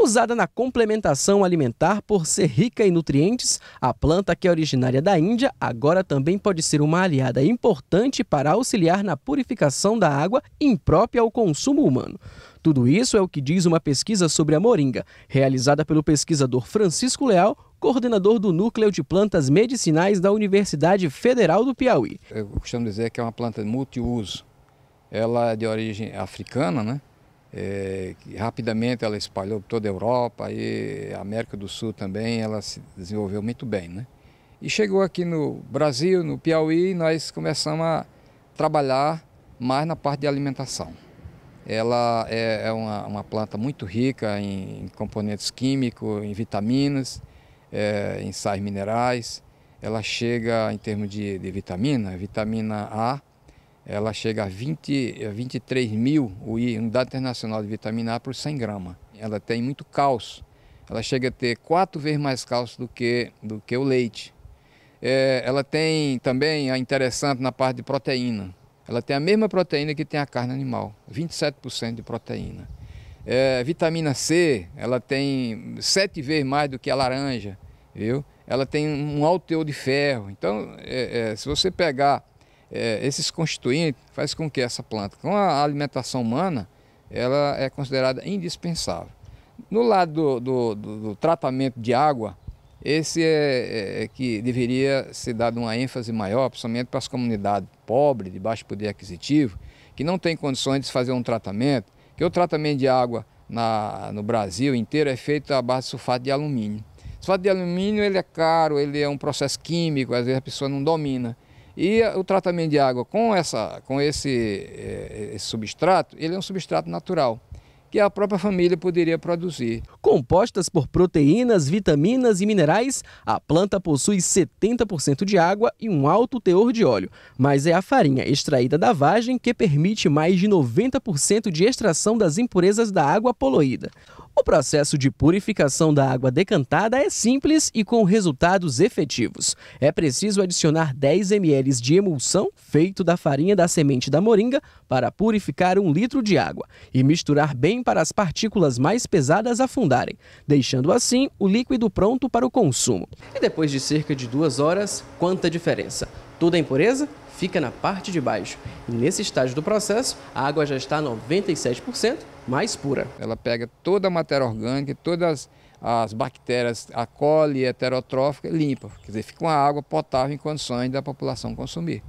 Usada na complementação alimentar por ser rica em nutrientes, a planta que é originária da Índia agora também pode ser uma aliada importante para auxiliar na purificação da água imprópria ao consumo humano. Tudo isso é o que diz uma pesquisa sobre a moringa, realizada pelo pesquisador Francisco Leal, coordenador do Núcleo de Plantas Medicinais da Universidade Federal do Piauí. Eu costumo dizer que é uma planta multiuso. Ela é de origem africana, né? É, rapidamente ela espalhou por toda a Europa e a América do Sul também, ela se desenvolveu muito bem, né? E chegou aqui no Brasil, no Piauí, e nós começamos a trabalhar mais na parte de alimentação. Ela é, é uma, uma, planta muito rica em, em componentes químicos, em vitaminas, é, em sais minerais. Ela chega em termos de, de vitamina, vitamina A, ela chega a, 20, 23 mil o Unidade Internacional de Vitamina A, por 100 gramas. Ela tem muito cálcio. Ela chega a ter quatro vezes mais cálcio do que, do que o leite. É, ela tem também a é interessante na parte de proteína. Ela tem a mesma proteína que tem a carne animal, 27% de proteína. É, vitamina C, ela tem sete vezes mais do que a laranja, viu? Ela tem um alto teor de ferro. Então, é, é se você pegar é, esses constituintes faz com que essa planta, com a alimentação humana, ela é considerada indispensável. No lado do, do, do, do tratamento de água, esse é, é, é, que deveria ser dado uma ênfase maior, principalmente para as comunidades pobres, de baixo poder aquisitivo, que não têm condições de fazer um tratamento, que o tratamento de água na, no Brasil inteiro é feito à base de sulfato de alumínio. O sulfato de alumínio ele é caro, ele é um processo químico, às vezes a pessoa não domina. E o tratamento de água com, essa, com esse, eh, esse substrato, ele é um substrato natural que a própria família poderia produzir. Compostas por proteínas, vitaminas e minerais, a planta possui 70% de água e um alto teor de óleo, mas é a farinha extraída da vagem que permite mais de 90% de extração das impurezas da água poluída. O processo de purificação da água decantada é simples e com resultados efetivos. É preciso adicionar 10 ml de emulsão feito da farinha da semente da moringa para purificar um litro de água e misturar bem para as partículas mais pesadas afundarem, deixando assim o líquido pronto para o consumo. E depois de cerca de duas horas, quanta diferença! Toda em impureza fica na parte de baixo. E nesse estágio do processo, a água já está 97% mais pura. Ela pega toda a matéria orgânica, todas as bactérias, a coli heterotrófica, limpa. Quer dizer, fica uma água potável em condições da população consumir.